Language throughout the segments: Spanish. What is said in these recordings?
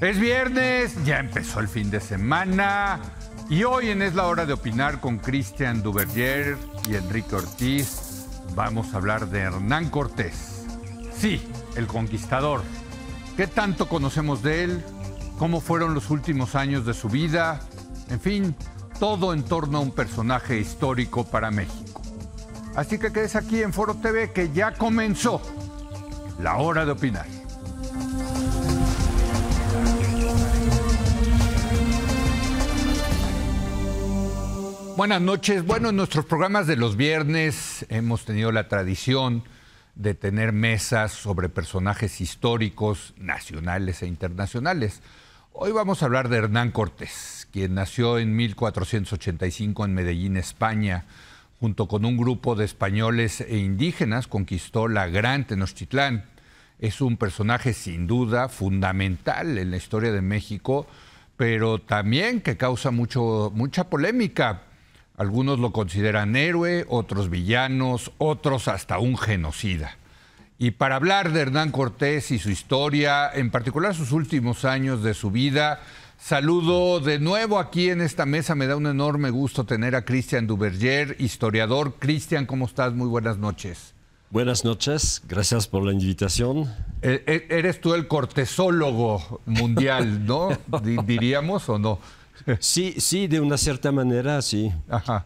Es viernes, ya empezó el fin de semana y hoy en Es la Hora de Opinar con Cristian Duverger y Enrique Ortiz vamos a hablar de Hernán Cortés. Sí, el conquistador. ¿Qué tanto conocemos de él? ¿Cómo fueron los últimos años de su vida? En fin, todo en torno a un personaje histórico para México. Así que quedes aquí en Foro TV que ya comenzó la hora de opinar. buenas noches. Bueno, en nuestros programas de los viernes hemos tenido la tradición de tener mesas sobre personajes históricos nacionales e internacionales. Hoy vamos a hablar de Hernán Cortés, quien nació en 1485 en Medellín, España. Junto con un grupo de españoles e indígenas conquistó la Gran Tenochtitlán. Es un personaje sin duda fundamental en la historia de México, pero también que causa mucho, mucha polémica algunos lo consideran héroe, otros villanos, otros hasta un genocida. Y para hablar de Hernán Cortés y su historia, en particular sus últimos años de su vida, saludo de nuevo aquí en esta mesa. Me da un enorme gusto tener a Cristian Duverger, historiador. Cristian, ¿cómo estás? Muy buenas noches. Buenas noches, gracias por la invitación. E, e, eres tú el cortesólogo mundial, ¿no? diríamos o no. Sí, sí, de una cierta manera, sí.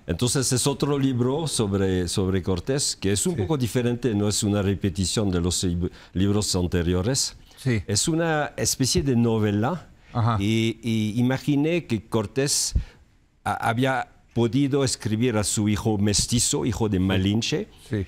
Entonces es otro libro sobre, sobre Cortés, que es un poco diferente, no es una repetición de los libros anteriores. Es una especie de novela Y, imaginé que Cortés había podido escribir a su hijo mestizo, hijo de Malinche, sí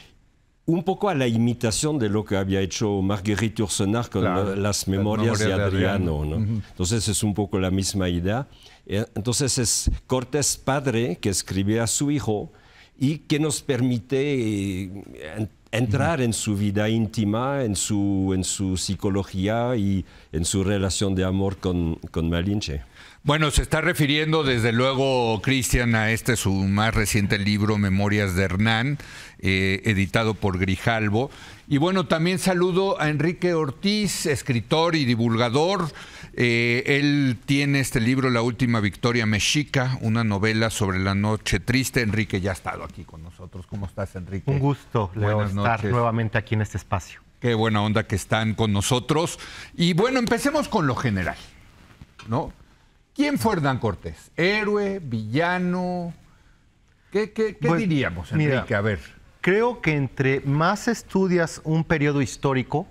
un poco a la imitación de lo que había hecho Marguerite Ursenar con las memorias de Adriano. ¿no? Entonces es un poco la misma idea. Eh, entonces es Cortés padre que escribe a su hijo y que nos permite eh, entrar en su vida íntima, en su, en su psicología y en su relación de amor con, con Malinche. Bueno, se está refiriendo desde luego, Cristian, a este su más reciente libro, Memorias de Hernán, eh, editado por Grijalvo. Y bueno, también saludo a Enrique Ortiz, escritor y divulgador. Eh, él tiene este libro, La Última Victoria Mexica, una novela sobre la noche triste. Enrique ya ha estado aquí con nosotros. ¿Cómo estás, Enrique? Un gusto, Leo, estar nuevamente aquí en este espacio. Qué buena onda que están con nosotros. Y bueno, empecemos con lo general, ¿no? ¿Quién fue Hernán Cortés? ¿Héroe? ¿Villano? ¿Qué, pues, diríamos, Enrique? a ver. Creo que entre más estudias un periodo histórico,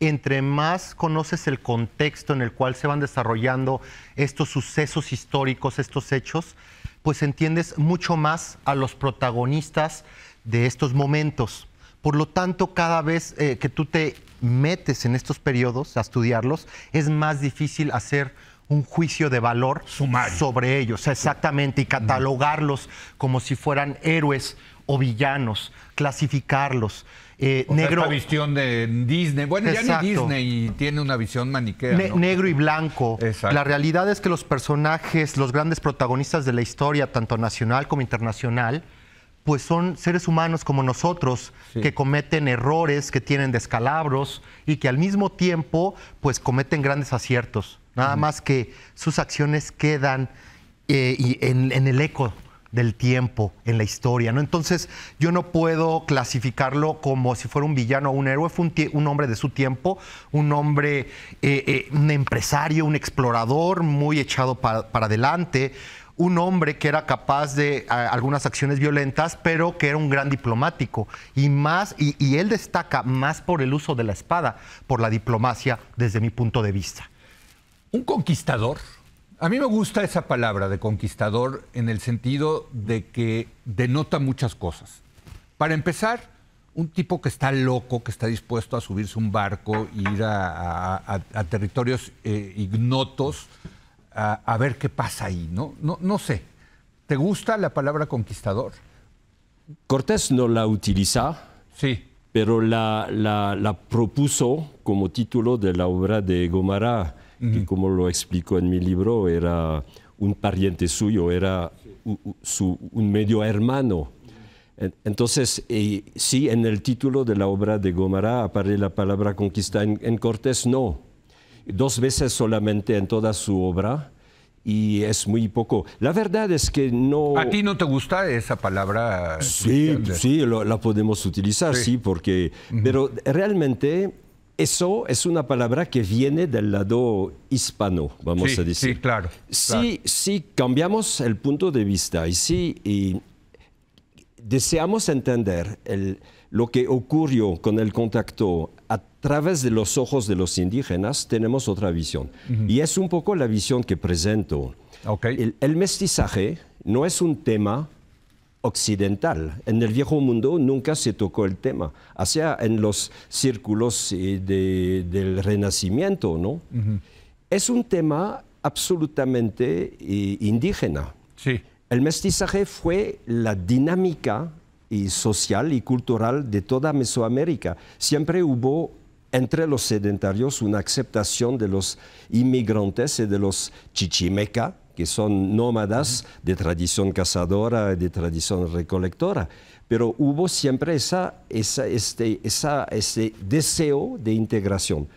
entre más conoces el contexto en el cual se van desarrollando estos sucesos históricos, estos hechos, pues entiendes mucho más a los protagonistas de estos momentos. Por lo tanto, cada vez eh, que tú te metes en estos periodos a estudiarlos, es más difícil hacer un juicio de valor sobre ellos, exactamente, y catalogarlos como si fueran héroes o villanos, clasificarlos. Eh, visión de Disney. Bueno, ya ni Disney tiene una visión maniquea. Negro y blanco. La realidad es que los personajes, los grandes protagonistas de la historia, tanto nacional como internacional, pues son seres humanos como nosotros, que cometen errores, que tienen descalabros y que al mismo tiempo, pues cometen grandes aciertos. Nada más que sus acciones quedan eh, en, el eco del tiempo, en la historia, ¿no? Entonces, yo no puedo clasificarlo como si fuera un villano o un héroe, fue un, hombre de su tiempo, un hombre, eh, eh, un empresario, un explorador muy echado para, adelante, un hombre que era capaz de algunas acciones violentas, pero que era un gran diplomático. Y más, y él destaca más por el uso de la espada, por la diplomacia, desde mi punto de vista un conquistador. A mí me gusta esa palabra de conquistador en el sentido de que denota muchas cosas. Para empezar, un tipo que está loco, que está dispuesto a subirse un barco, ir a, territorios eh, ignotos, a, ver qué pasa ahí, ¿no? ¿no? No sé. ¿Te gusta la palabra conquistador? Cortés no la utiliza. Sí pero la, la, propuso como título de la obra de Gomara que como lo explico en mi libro, era un pariente suyo, era un, su, un medio hermano. Entonces, eh, sí, en el título de la obra de Gomara aparece la palabra conquista, en, Cortés no. Dos veces solamente en toda su obra y es muy poco. La verdad es que no... ¿A ti no te gusta esa palabra? Sí, sí, la podemos utilizar, sí, porque... Pero realmente eso es una palabra que viene del lado hispano, vamos a decir. Sí, claro. Si, si cambiamos el punto de vista y si deseamos entender lo que ocurrió con el contacto a través de los ojos de los indígenas, tenemos otra visión. Y es un poco la visión que presento. el mestizaje no es un tema occidental. En el viejo mundo nunca se tocó el tema, sea, en los círculos eh, del Renacimiento, ¿no? Es un tema absolutamente eh, indígena. Sí. El mestizaje fue la dinámica social y cultural de toda Mesoamérica. Siempre hubo entre los sedentarios una aceptación de los inmigrantes y eh, de los chichimeca, que son nómadas de tradición cazadora, de tradición recolectora, pero hubo siempre esa, esa, este, esa, ese deseo de integración.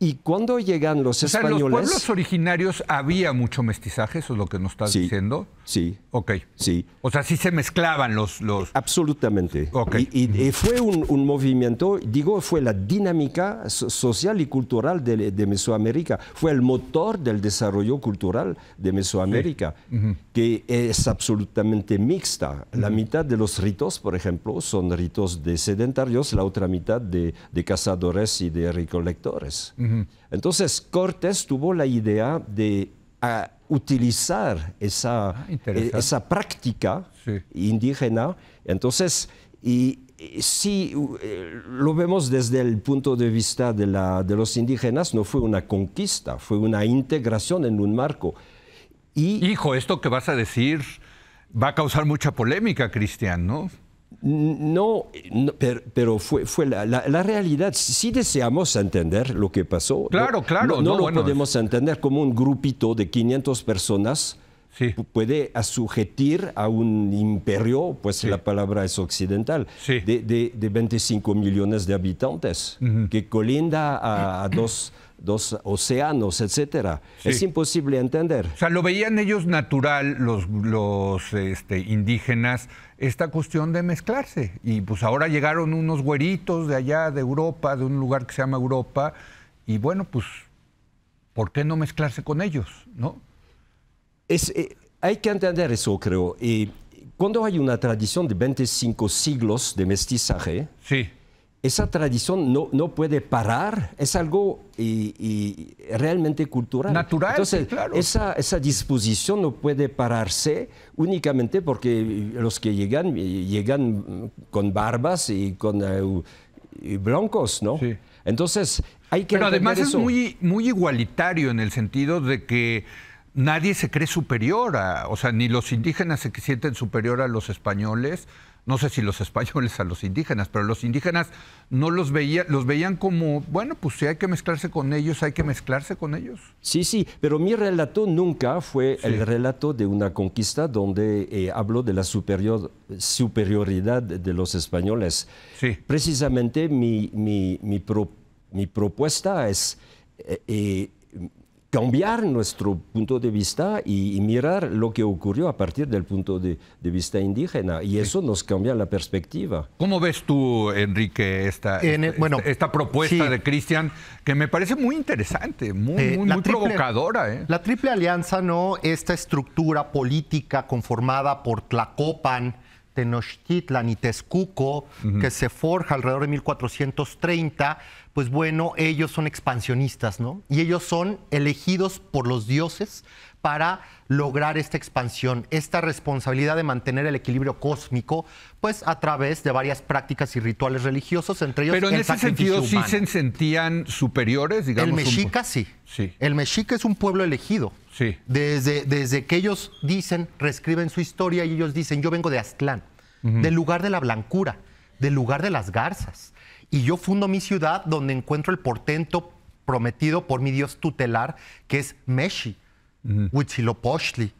Y cuando llegan los españoles... en los pueblos originarios había mucho mestizaje, eso es lo que nos estás sí. diciendo. Sí. Ok. Sí. O sea, sí se mezclaban los... los... Eh, absolutamente. Y, eh, fue un, movimiento, digo, fue la dinámica social y cultural de, Mesoamérica, fue el motor del desarrollo cultural de Mesoamérica, que es absolutamente mixta. La mitad de los ritos, por ejemplo, son ritos de sedentarios, la otra mitad de, cazadores y de recolectores. Entonces, Cortés tuvo la idea de... Ah, utilizar esa, ah, eh, esa práctica indígena. Entonces, y, eh, si eh, lo vemos desde el punto de vista de, la, de, los indígenas, no fue una conquista, fue una integración en un marco. Y, Hijo, esto que vas a decir va a causar mucha polémica, Cristian, ¿no? No, pero, fue, fue la, realidad. Si deseamos entender lo que pasó, claro, no, claro, no, lo podemos entender como un grupito de 500 personas puede asujetir a un imperio, pues la palabra es occidental, de, 25 millones de habitantes, que colinda a dos dos océanos, etcétera. Es imposible entender. O sea, lo veían ellos natural, los, los este, indígenas, esta cuestión de mezclarse. Y pues ahora llegaron unos güeritos de allá, de Europa, de un lugar que se llama Europa, y bueno, pues, ¿por qué no mezclarse con ellos? ¿No? Es, eh, hay que entender eso, creo. Y cuando hay una tradición de 25 siglos de mestizaje, sí esa tradición no, no puede parar, es algo y, realmente cultural. Natural, Entonces, Esa, esa, disposición no puede pararse únicamente porque los que llegan, llegan con barbas y con eh, blancos, ¿no? Sí. Entonces, hay que... Pero además es muy, muy igualitario en el sentido de que nadie se cree superior a, o sea, ni los indígenas se sienten superior a los españoles, no sé si los españoles a los indígenas, pero los indígenas no los veían, los veían como, bueno, pues si hay que mezclarse con ellos, hay que mezclarse con ellos. Sí, sí, pero mi relato nunca fue el relato de una conquista donde eh, hablo de la superior, superioridad de los españoles. Sí. Precisamente mi, mi, propuesta es... Eh, eh, cambiar nuestro punto de vista y, mirar lo que ocurrió a partir del punto de, vista indígena. Y eso nos cambia la perspectiva. ¿Cómo ves tú, Enrique, esta, este, esta, propuesta de Cristian, que me parece muy interesante, muy, eh, provocadora? ¿eh? La Triple Alianza, ¿no? Esta estructura política conformada por Tlacopan, Tenochtitlan y Texcuco, que se forja alrededor de 1430, pues bueno, ellos son expansionistas, ¿no? Y ellos son elegidos por los dioses para lograr esta expansión, esta responsabilidad de mantener el equilibrio cósmico, pues a través de varias prácticas y rituales religiosos, entre ellos Pero en ese sentido sí se sentían superiores, digamos. El mexica sí. sí. El mexica es un pueblo elegido. Desde, desde que ellos dicen, reescriben su historia y ellos dicen, yo vengo de Aztlán, del lugar de la blancura, del lugar de las garzas. Y yo fundo mi ciudad donde encuentro el portento prometido por mi Dios tutelar, que es Meshi, Huitzilopochtli.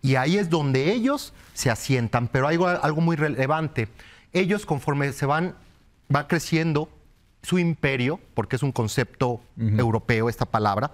Y ahí es donde ellos se asientan. Pero hay algo, algo muy relevante. Ellos, conforme se van, va creciendo su imperio, porque es un concepto europeo esta palabra,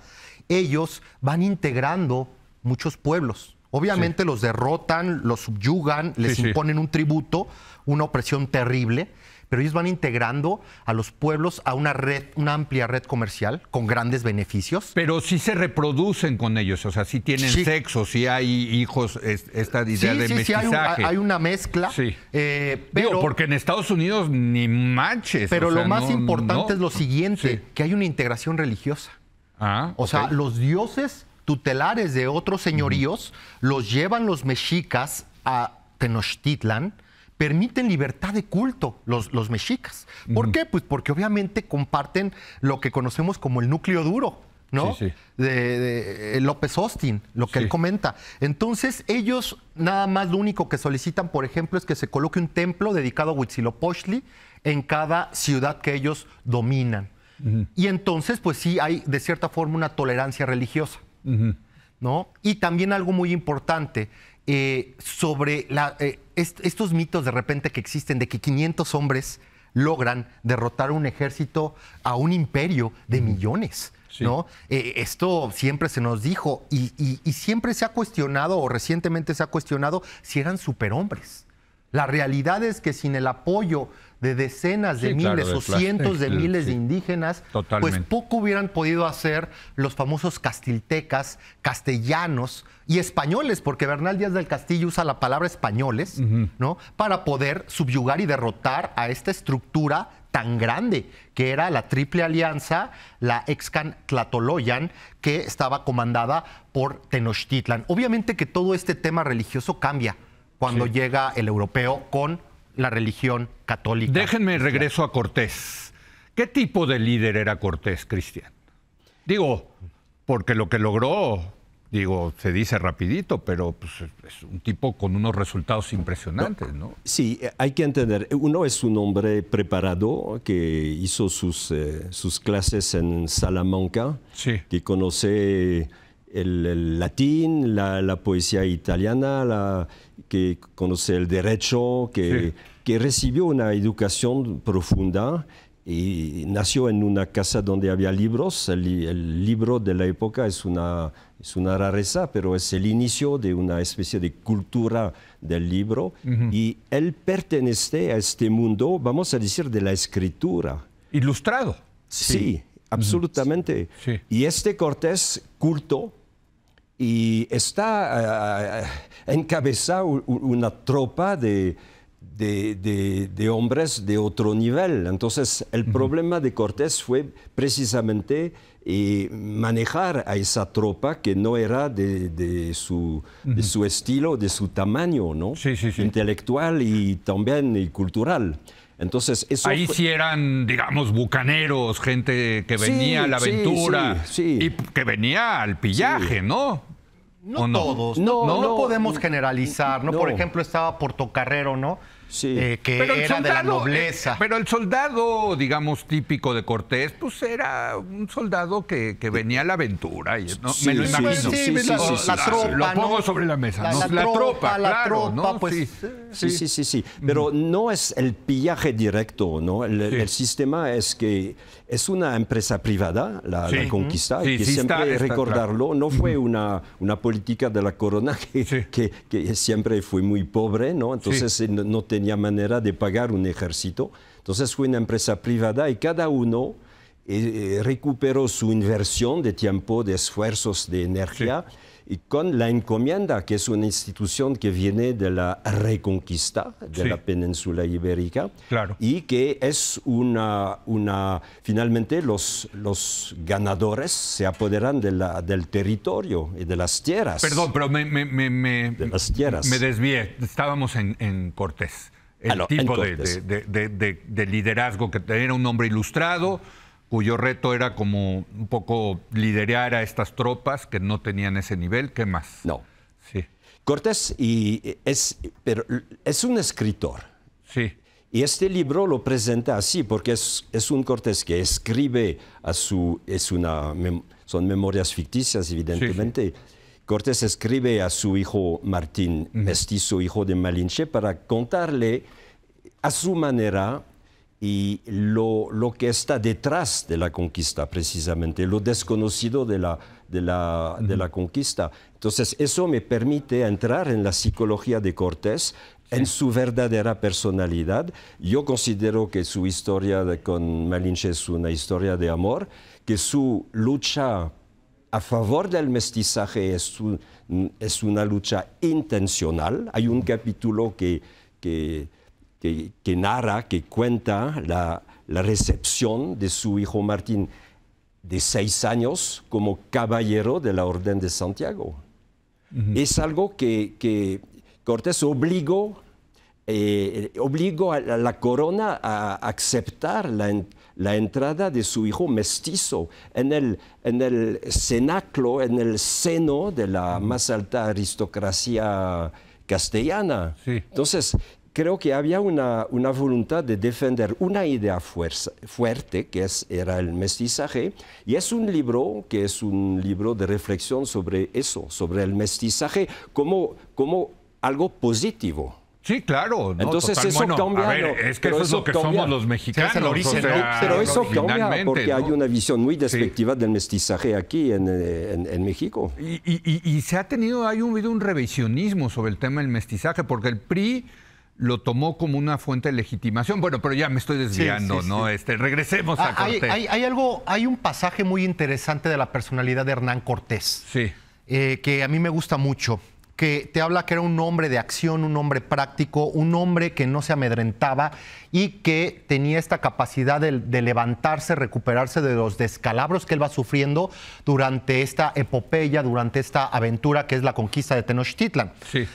ellos van integrando muchos pueblos. Obviamente los derrotan, los subyugan, les imponen un tributo, una opresión terrible, pero ellos van integrando a los pueblos a una red, una amplia red comercial con grandes beneficios. Pero sí se reproducen con ellos, o sea, sí tienen sexo, sí hay hijos, esta idea de mestizaje. Sí, hay, hay una mezcla. Eh, pero, porque en Estados Unidos ni manches. Pero lo más importante es lo siguiente, que hay una integración religiosa. Ah, o sea, los dioses tutelares de otros señoríos los llevan los mexicas a Tenochtitlan, permiten libertad de culto los, los mexicas. ¿Por qué? Pues porque obviamente comparten lo que conocemos como el núcleo duro. ¿no? De, eh, López Austin, lo que él comenta. Entonces, ellos nada más lo único que solicitan, por ejemplo, es que se coloque un templo dedicado a Huitzilopochtli en cada ciudad que ellos dominan. Y entonces, pues sí, hay de cierta forma una tolerancia religiosa. ¿no? Y también algo muy importante eh, sobre eh, estos mitos de repente que existen de que 500 hombres logran derrotar un ejército a un imperio de millones. ¿no? Eh, esto siempre se nos dijo y, siempre se ha cuestionado o recientemente se ha cuestionado si eran superhombres. La realidad es que sin el apoyo de decenas de miles o cientos de miles de indígenas, pues poco hubieran podido hacer los famosos castiltecas, castellanos y españoles, porque Bernal Díaz del Castillo usa la palabra españoles, ¿no? Para poder subyugar y derrotar a esta estructura tan grande, que era la Triple Alianza, la Excan Tlatoloyan, que estaba comandada por Tenochtitlan. Obviamente que todo este tema religioso cambia cuando llega el europeo con la religión católica. Déjenme regreso a Cortés. ¿Qué tipo de líder era Cortés, Cristian? Digo, porque lo que logró, digo, se dice rapidito, pero pues, es un tipo con unos resultados impresionantes, ¿no? Sí, hay que entender, uno es un hombre preparado que hizo sus, eh, sus clases en Salamanca, que conoce el, latín, la, poesía italiana, que conoce el derecho, que, recibió una educación profunda y nació en una casa donde había libros. El, libro de la época es una, es una rareza, pero es el inicio de una especie de cultura del libro. Y él pertenece a este mundo, vamos a decir, de la escritura. Ilustrado. Sí, absolutamente. Y este Cortés culto y está encabezada eh, eh, encabezado una tropa de, hombres de otro nivel. Entonces, el problema de Cortés fue precisamente eh, manejar a esa tropa que no era de, su, estilo, de su tamaño, ¿no? Sí, sí, sí. Intelectual y también cultural. Entonces, Ahí sí eran, digamos, bucaneros, gente que venía a la aventura y que venía al pillaje, ¿no? No, todos. No, podemos generalizar, ¿no? Por ejemplo, estaba Portocarrero, ¿no? Eh, que era de la eh, nobleza. pero el soldado, digamos, típico de Cortés, pues era un soldado que, venía a la aventura. me lo imagino. Sí, tropa. Lo pongo sobre la mesa. La, tropa, la claro, tropa, pues, sí, sí, sí, sí, Pero no es el pillaje directo, ¿no? el sistema es que es una empresa privada, la, Conquista, que siempre recordarlo, no fue una, una política de la corona que, siempre fue muy pobre, ¿no? entonces no, tenía manera de pagar un ejército, entonces fue una empresa privada y cada uno eh, eh, recuperó su inversión de tiempo, de esfuerzos, de energía y con la encomienda, que es una institución que viene de la reconquista de la península ibérica claro. y que es una, una finalmente los, los ganadores se apoderan de del territorio y de las tierras. Perdón, pero me, me, me, me me desvié, estábamos en, en Cortés el ah, tipo de, de, de, liderazgo que tenía un hombre ilustrado, cuyo reto era como un poco liderar a estas tropas que no tenían ese nivel. ¿Qué más? No. Sí. Cortés y es, pero es un escritor. Sí. Y este libro lo presenta así, porque es, un Cortés que escribe a su... Es una, son memorias ficticias, evidentemente. Cortés escribe a su hijo Martín, mestizo hijo de Malinche, para contarle a su manera y lo, lo, que está detrás de la conquista, precisamente, lo desconocido de la, de, la, de la conquista. Entonces, eso me permite entrar en la psicología de Cortés, en su verdadera personalidad. Yo considero que su historia con Malinche es una historia de amor, que su lucha a favor del mestizaje es, es una lucha intencional. Hay un capítulo que, que que, narra, que cuenta la, recepción de su hijo Martín de seis años como caballero de la Orden de Santiago. Es algo que, Cortés obligó, eh, obligó a la corona a aceptar la, entrada de su hijo mestizo en el, en cenáculo, en el seno de la más alta aristocracia castellana. Entonces, creo que había una, una, voluntad de defender una idea fuerte, que es, era el mestizaje, y es un libro que es un libro de reflexión sobre eso, sobre el mestizaje como, como algo positivo. Sí, claro. Entonces eso cambia. es que eso, es lo que somos los mexicanos. origen, pero eso cambia porque hay una visión muy despectiva del mestizaje aquí en, eh, en, México. Y, y, se ha tenido, hay un, un revisionismo sobre el tema del mestizaje, porque el PRI lo tomó como una fuente de legitimación. Bueno, pero ya me estoy desviando, ¿no? Este, regresemos a ah, Cortés. Hay, algo, hay un pasaje muy interesante de la personalidad de Hernán Cortés. Sí. Eh, que a mí me gusta mucho. Que te habla que era un hombre de acción, un hombre práctico, un hombre que no se amedrentaba y que tenía esta capacidad de, levantarse, recuperarse de los descalabros que él va sufriendo durante esta epopeya, durante esta aventura que es la conquista de Tenochtitlan. Sí.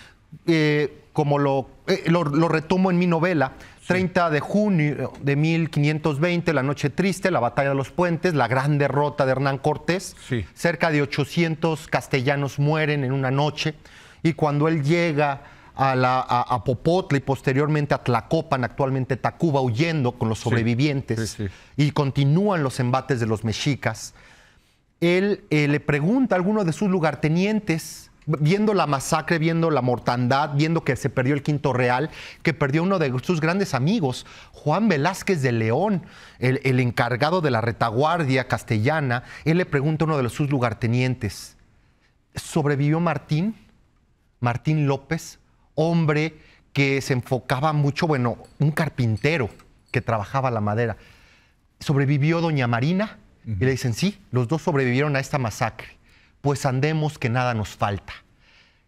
Eh, como lo eh, lo, retomo en mi novela, 30 de junio de 1520, La Noche Triste, la Batalla de los Puentes, la gran derrota de Hernán Cortés. Cerca de 800 castellanos mueren en una noche y cuando él llega a, la, a, Popotla y posteriormente a Tlacopan, actualmente Tacuba, huyendo con los sobrevivientes y continúan los embates de los mexicas, él eh, le pregunta a alguno de sus lugartenientes, viendo la masacre, viendo la mortandad, viendo que se perdió el Quinto Real, que perdió uno de sus grandes amigos, Juan Velázquez de León, el, encargado de la retaguardia castellana, él le pregunta a uno de sus lugartenientes, ¿sobrevivió Martín? Martín López, hombre que se enfocaba mucho, bueno, un carpintero que trabajaba la madera. ¿Sobrevivió doña Marina? Y le dicen, sí, los dos sobrevivieron a esta masacre pues andemos que nada nos falta.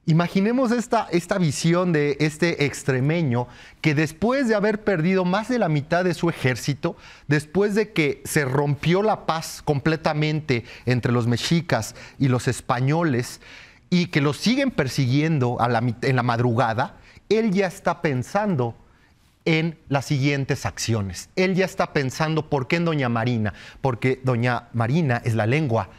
Imaginemos esta, esta, visión de este extremeño que después de haber perdido más de la mitad de su ejército, después de que se rompió la paz completamente entre los mexicas y los españoles y que lo siguen persiguiendo en la madrugada, él ya está pensando en las siguientes acciones. Él ya está pensando por qué en Doña Marina, porque Doña Marina es la lengua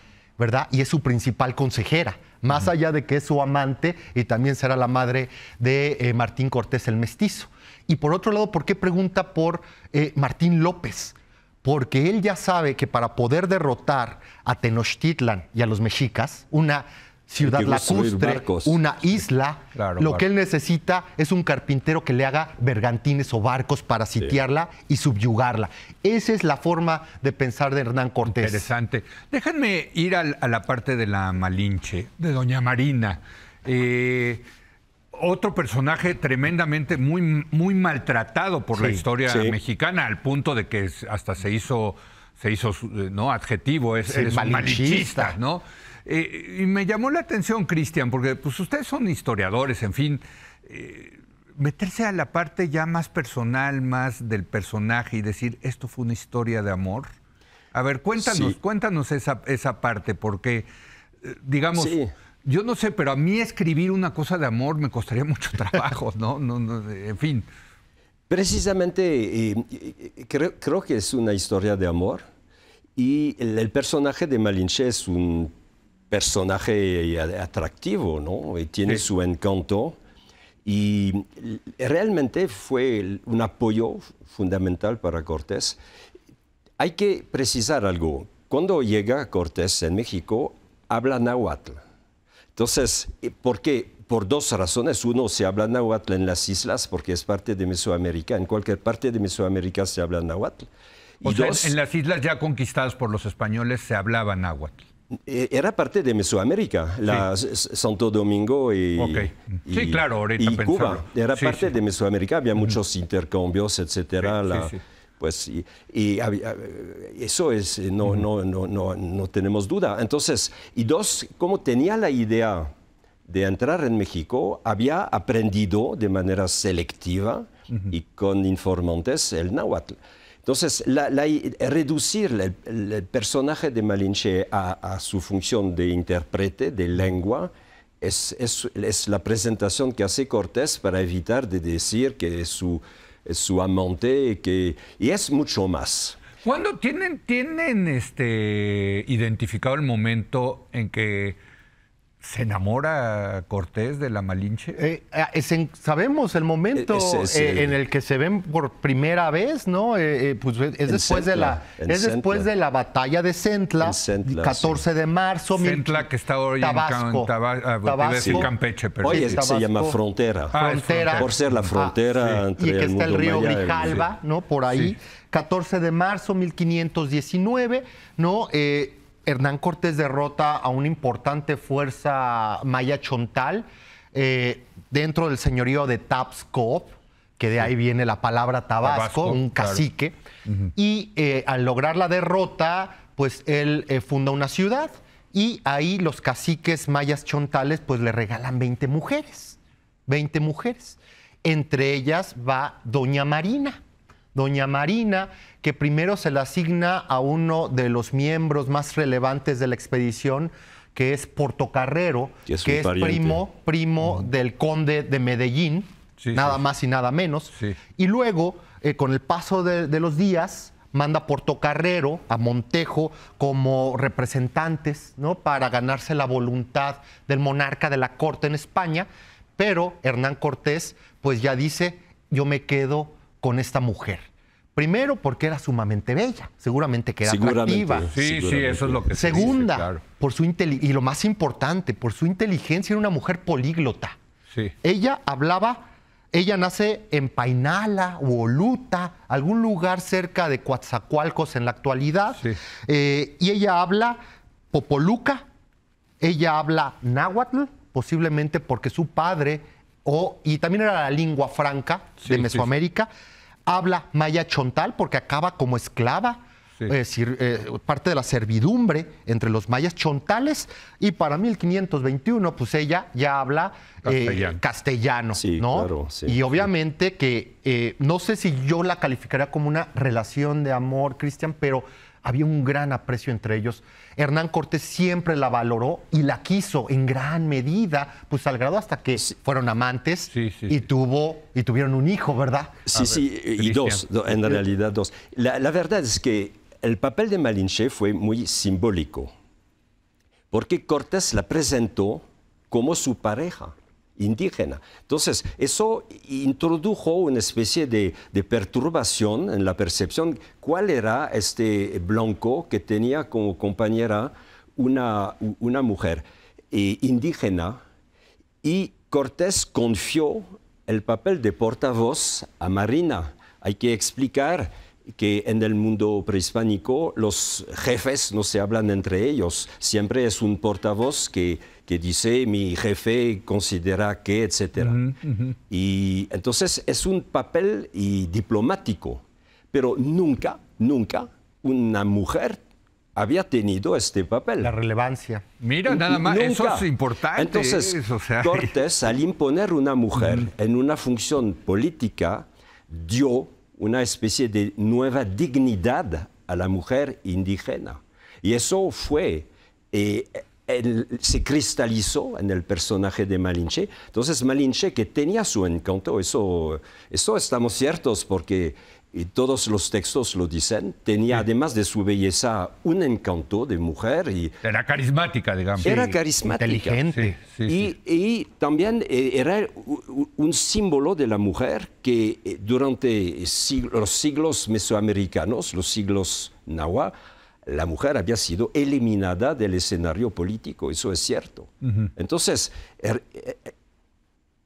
¿verdad? Y es su principal consejera, más allá de que es su amante y también será la madre de eh, Martín Cortés el Mestizo. Y por otro lado, ¿por qué pregunta por eh, Martín López? Porque él ya sabe que para poder derrotar a Tenochtitlan y a los mexicas, una ciudad lacustre, una isla. lo que él necesita es un carpintero que le haga bergantines o barcos para sitiarla y subyugarla. Esa es la forma de pensar de Hernán Cortés. Interesante. Déjenme ir a, la parte de la Malinche, de Doña Marina. Eh, otro personaje tremendamente muy, muy maltratado por la historia mexicana, al punto de que hasta se hizo, se hizo eh, ¿no? adjetivo, es, malinchista. malinchista, ¿no? Eh, y me llamó la atención, Cristian, porque pues ustedes son historiadores, en fin, eh, meterse a la parte ya más personal, más del personaje y decir, esto fue una historia de amor. A ver, cuéntanos, cuéntanos esa, parte, porque, eh, digamos... Yo no sé, pero a mí escribir una cosa de amor me costaría mucho trabajo, ¿no? no, en fin. Precisamente, creo, que es una historia de amor y el, el personaje de Malinche es un personaje eh, eh, atractivo, ¿no? Y eh, tiene su encanto. Y realmente fue un apoyo fundamental para Cortés. Hay que precisar algo. Cuando llega Cortés en México, habla náhuatl. Entonces, ¿por qué? Por dos razones. Uno, se habla náhuatl en las islas porque es parte de Mesoamérica. En cualquier parte de Mesoamérica se habla náhuatl. Y dos, en las islas ya conquistadas por los españoles se hablaba náhuatl. Eh, era parte de Mesoamérica, la Santo Domingo y, Cuba. Era parte de Mesoamérica, había muchos intercambios, etcétera. pues, y, eh, eso es, eh, no, tenemos duda. Entonces, y dos, como tenía la idea de entrar en México, había aprendido de manera selectiva y con informantes el náhuatl. Entonces, la, reducir el, personaje de Malinche a, su función de intérprete, de lengua, es, la presentación que hace Cortés para evitar de decir que es su, su amante que, y es mucho más. ¿Cuándo tienen, tienen este, identificado el momento en que ¿Se enamora Cortés de la Malinche? Eh, ah, sabemos el momento eh, en el que se ven por primera vez, ¿no? Eh, pues es después, de la, es después de la batalla de Centla, 14 de marzo. Centla, que está hoy en, Tabasco, ah, Tabasco, Campeche. Pero se llama ah, frontera. frontera. Por ser la frontera ah, entre Y que está el río Grijalva, ¿no? Por ahí. 14 de marzo 1519, ¿no? Hernán Cortés derrota a una importante fuerza maya chontal eh, dentro del señorío de Tapsco, que de ahí viene la palabra Tabasco, un cacique. Y eh, al lograr la derrota, pues él eh, funda una ciudad y ahí los caciques mayas chontales pues le regalan 20 mujeres, 20 mujeres. Entre ellas va Doña Marina. Doña Marina, que primero se la asigna a uno de los miembros más relevantes de la expedición, que es Portocarrero, que es, que es primo, primo del conde de Medellín, nada más y nada menos. Y luego, eh, con el paso de, los días, manda Portocarrero, a Montejo, como representantes, ¿no? Para ganarse la voluntad del monarca de la corte en España. Pero Hernán Cortés, pues ya dice, yo me quedo con esta mujer. Primero, porque era sumamente bella, seguramente que era atractiva. Sí, sí, eso es lo que Segunda, por su y lo más importante, por su inteligencia, era una mujer políglota. Ella hablaba, ella nace en Painala o algún lugar cerca de Coatzacoalcos en la actualidad, eh, y ella habla popoluca, ella habla náhuatl, posiblemente porque su padre y también era la lengua franca de Mesoamérica. Habla maya chontal porque acaba como esclava. es decir, eh, parte de la servidumbre entre los mayas chontales y para 1521 pues ella ya habla eh, castellano, ¿no? Claro, y obviamente que eh, no sé si yo la calificaría como una relación de amor, Cristian, pero había un gran aprecio entre ellos. Hernán Cortés siempre la valoró y la quiso en gran medida, pues al grado hasta que fueron amantes y, tuvo, y tuvieron un hijo, ¿verdad? Sí, sí, y dos, en realidad dos. La, la, verdad es que el papel de Malinche fue muy simbólico, porque Cortés la presentó como su pareja indígena. Entonces, eso introdujo una especie de, perturbación en la percepción cuál era este blanco que tenía como compañera una, una mujer eh, indígena y Cortés confió el papel de portavoz a Marina. Hay que explicar que en el mundo prehispánico los jefes no se hablan entre ellos, siempre es un portavoz que que dice mi jefe considera que, etcétera. Y entonces es un papel diplomático, pero nunca, nunca una mujer había tenido este papel. La relevancia. Mira, nada más, eso es importante. Entonces, Cortés, al imponer una mujer en una función política, dio una especie de nueva dignidad a la mujer indígena. Y eso fue eh, se cristalizó en el personaje de Malinche. Entonces Malinche que tenía su encanto, eso, eso estamos ciertos porque eh, todos los textos lo dicen, tenía además de su belleza un encanto de mujer. Y, era carismática, digamos. Era carismática. Inteligente. y, también eh, era un símbolo de la mujer que eh, durante los siglos mesoamericanos, los siglos nahuatl, la mujer había sido eliminada del escenario político, eso es cierto. Entonces, er, eh, eh,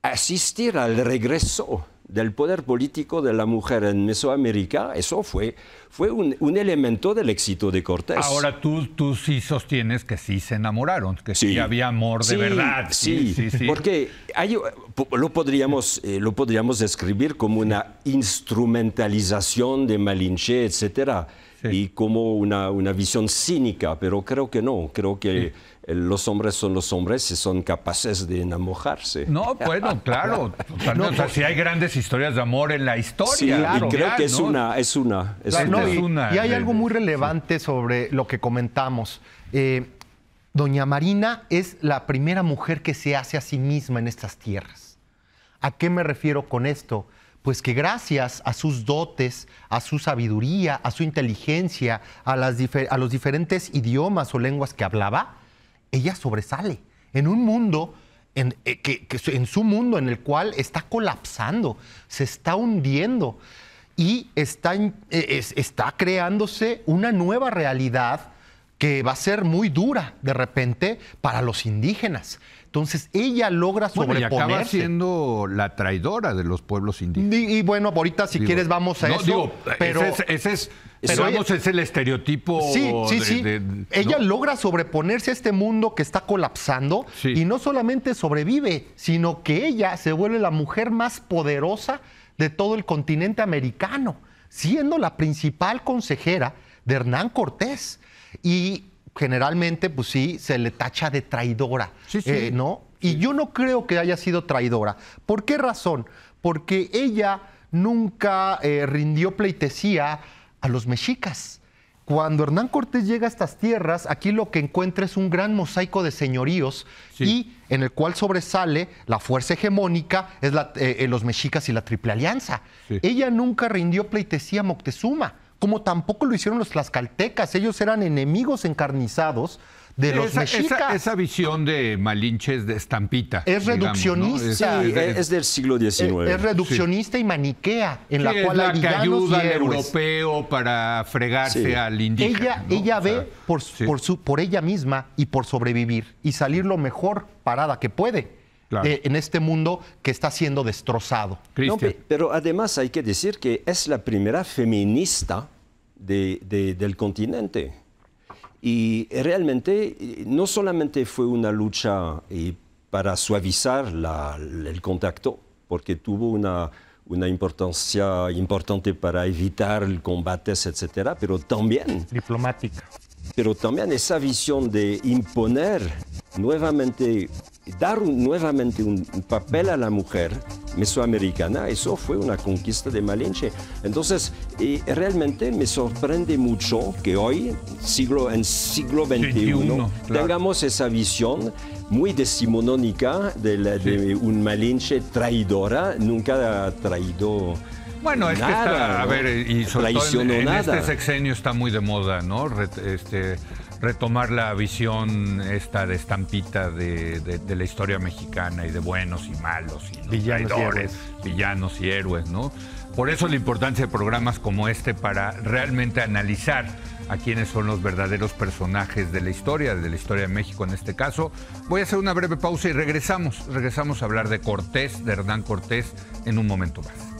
asistir al regreso del poder político de la mujer en Mesoamérica, eso fue, fue un, elemento del éxito de Cortés. Ahora tú, tú sí sostienes que sí se enamoraron, que sí, había amor de verdad. Sí, sí, sí porque lo, podríamos, eh, lo podríamos describir como una instrumentalización de Malinche, etcétera y como una, visión cínica, pero creo que no, creo que eh, los hombres son los hombres y son capaces de enamorarse. No, bueno, claro, Si pues hay grandes historias de amor en la historia. y creo que es una, es una. y, hay algo muy relevante sobre lo que comentamos. Eh, doña Marina es la primera mujer que se hace a sí misma en estas tierras. ¿A qué me refiero con esto? pues que gracias a sus dotes, a su sabiduría, a su inteligencia, a, los diferentes idiomas o lenguas que hablaba, ella sobresale en un mundo, en, eh, su mundo en el cual está colapsando, se está hundiendo y e, está creándose una nueva realidad que va a ser muy dura de repente para los indígenas. Entonces ella logra sobreponerse. y siendo la traidora de los pueblos indígenas. Y, bueno, ahorita si quieres vamos a no, eso. Digo, pero ese es, es pero el estereotipo. Sí, sí, sí. ella logra sobreponerse a este mundo que está colapsando y no solamente sobrevive, sino que ella se vuelve la mujer más poderosa de todo el continente americano, siendo la principal consejera de Hernán Cortés. Y generalmente, pues sí, se le tacha de traidora, sí, sí. Eh, ¿no? Y yo no creo que haya sido traidora. ¿Por qué razón? Porque ella nunca eh, rindió pleitesía a los mexicas. Cuando Hernán Cortés llega a estas tierras, aquí lo que encuentra es un gran mosaico de señoríos y en el cual sobresale la fuerza hegemónica, es eh, los mexicas y la Triple Alianza. Ella nunca rindió pleitesía a Moctezuma como tampoco lo hicieron los tlaxcaltecas. Ellos eran enemigos encarnizados de los esa, Esa, visión de es de estampita. Es reduccionista. Es, del siglo XIX. Eh, es, reduccionista y maniquea, en la cual ayuda al europeo para fregarse al indígena. Ella, ve por, por ella misma y por sobrevivir y salir lo mejor parada que puede. Eh, en este mundo que está siendo destrozado. pero además hay que decir que es la primera feminista del continente. Y realmente no solamente fue una lucha eh, para suavizar el contacto, porque tuvo una, una importancia importante para evitar el combate, etcétera, pero también... Diplomática. Pero también esa visión de imponer nuevamente dar nuevamente un, papel a la mujer mesoamericana, eso fue una conquista de Malinche. Entonces, realmente me sorprende mucho que hoy, siglo, en siglo XXI, tengamos esa visión muy decimonónica de, la, de un Malinche traidora, nunca ha traído... Bueno, es que está, a ver, en, este sexenio está muy de moda, ¿no? Este, retomar la visión esta de estampita de, la historia mexicana y de buenos y malos y los villanos y villanos y héroes, ¿no? Por eso la importancia de programas como este para realmente analizar a quiénes son los verdaderos personajes de la historia, de la historia de México en este caso. Voy a hacer una breve pausa y regresamos. Regresamos a hablar de Cortés, de Hernán Cortés, en un momento más.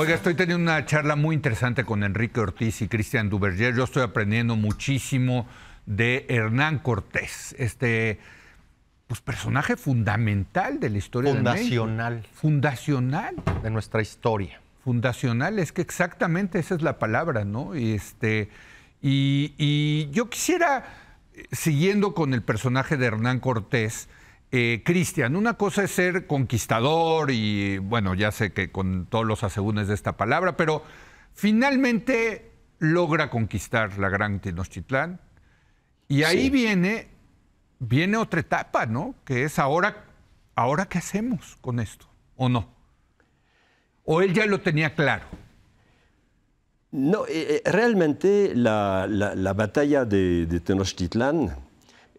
Oiga, estoy teniendo una charla muy interesante con Enrique Ortiz y Cristian Duverger. Yo estoy aprendiendo muchísimo de Hernán Cortés, este pues, personaje fundamental de la historia fundacional. Fundacional. De nuestra historia. Fundacional, es que exactamente esa es la palabra, ¿no? este, y yo quisiera, eh, siguiendo con el personaje de Hernán Cortés, eh, Cristian, una cosa es ser conquistador y bueno, ya sé que con todos los asegúnes de esta palabra, pero finalmente logra conquistar la Gran Tenochtitlán y ahí viene, viene otra etapa, ¿no? Que es ahora, ahora qué hacemos con esto, ¿o no? ¿O él ya lo tenía claro? No, eh, eh, realmente la, batalla de, de Tenochtitlán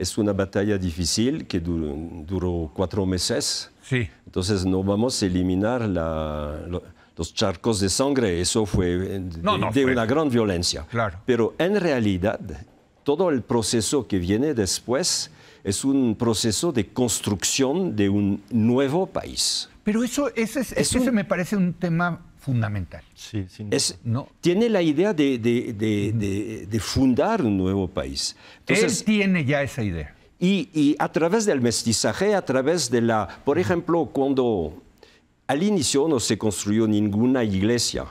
es una batalla difícil que duró, cuatro meses. Sí. Entonces no vamos a eliminar los charcos de sangre, eso fue eh, de, una gran violencia. Claro. Pero en realidad todo el proceso que viene después es un proceso de construcción de un nuevo país. Pero eso, me parece un tema fundamental. Tiene la idea de, fundar un nuevo país. Él tiene ya esa idea. Y, a través del mestizaje, a través de la... Por ejemplo, cuando al inicio no se construyó ninguna iglesia,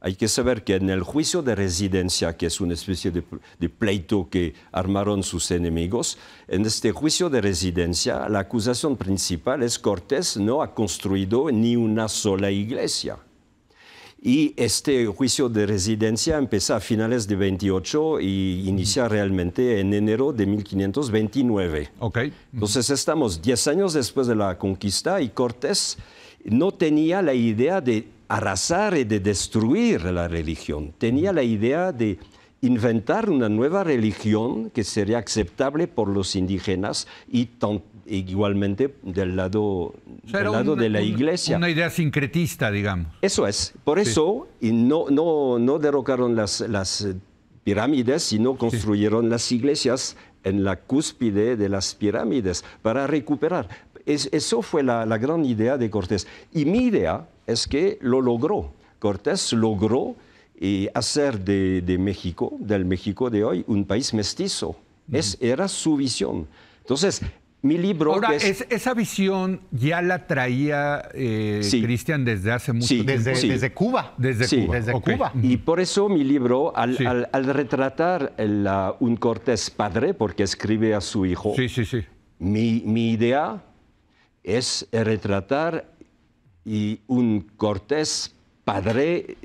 hay que saber que en el juicio de residencia, que es una especie de, de, pleito que armaron sus enemigos, en este juicio de residencia la acusación principal es Cortés no ha construido ni una sola iglesia. Y este juicio de residencia empezó a finales de 28 y inicia realmente en enero de 1529. Okay. Entonces estamos 10 años después de la conquista y Cortés no tenía la idea de arrasar y de destruir la religión, tenía la idea de inventar una nueva religión que sería aceptable por los indígenas y tanto igualmente del lado, del lado de la iglesia. Una idea sincretista, digamos. Eso es. Por eso y no, no, no derrocaron las, las eh, pirámides, sino construyeron las iglesias en la cúspide de las pirámides para recuperar. Es, eso fue la, la, gran idea de Cortés. Y mi idea es que lo logró. Cortés logró eh, hacer de, de, México, del México de hoy, un país mestizo. Es, era su visión. Entonces, mi libro. Ahora, es... esa visión ya la traía eh, Cristian desde hace mucho tiempo. Desde, Cuba. Desde Cuba. Y por eso mi libro, al, retratar un Cortés padre, porque escribe a su hijo, sí, sí, sí. Mi, mi idea es retratar y un Cortés padre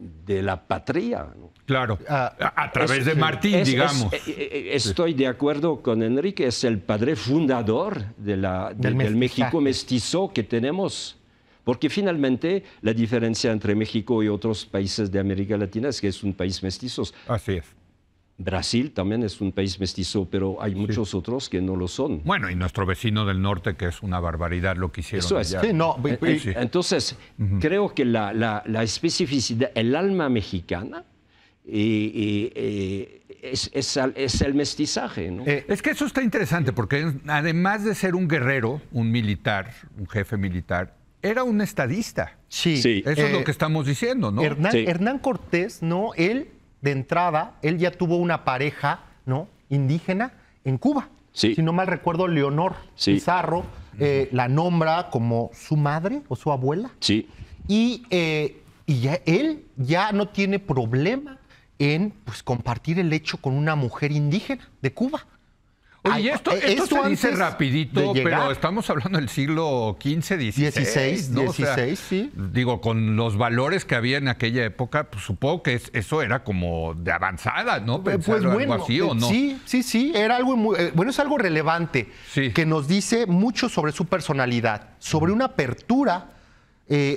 de la patria. Claro, ah, a, través de Martín, digamos. Eh, eh, estoy de acuerdo con Enrique, es el padre fundador de la, del, del México mestizo que tenemos. Porque finalmente la diferencia entre México y otros países de América Latina es que es un país mestizo. Así es. Brasil también es un país mestizo, pero hay muchos otros que no lo son. Bueno, y nuestro vecino del norte, que es una barbaridad lo que hicieron. Eso Entonces, creo que la, especificidad, el alma mexicana, eh, eh, eh, es, el mestizaje. es que eso está interesante, porque además de ser un guerrero, un militar, un jefe militar, era un estadista. Sí. Eso es lo que estamos diciendo, ¿no? Hernán, Hernán Cortés, ¿no? Él de entrada, él ya tuvo una pareja, ¿no? Indígena en Cuba. Sí. Si no mal recuerdo, Leonor Pizarro eh, la nombra como su madre o su abuela. Sí. Y, eh, y ya, él ya no tiene problema en pues, compartir el hecho con una mujer indígena de Cuba y eh, esto, esto, se dice rapidito, pero estamos hablando del siglo XV, XVI. XVI, ¿no? sí. Digo, con los valores que había en aquella época, pues, supongo que eso era como de avanzada, ¿no? Eh, pues, algo así, ¿o eh, no? Sí, sí, sí, era algo muy, bueno, es algo relevante que nos dice mucho sobre su personalidad, sobre una apertura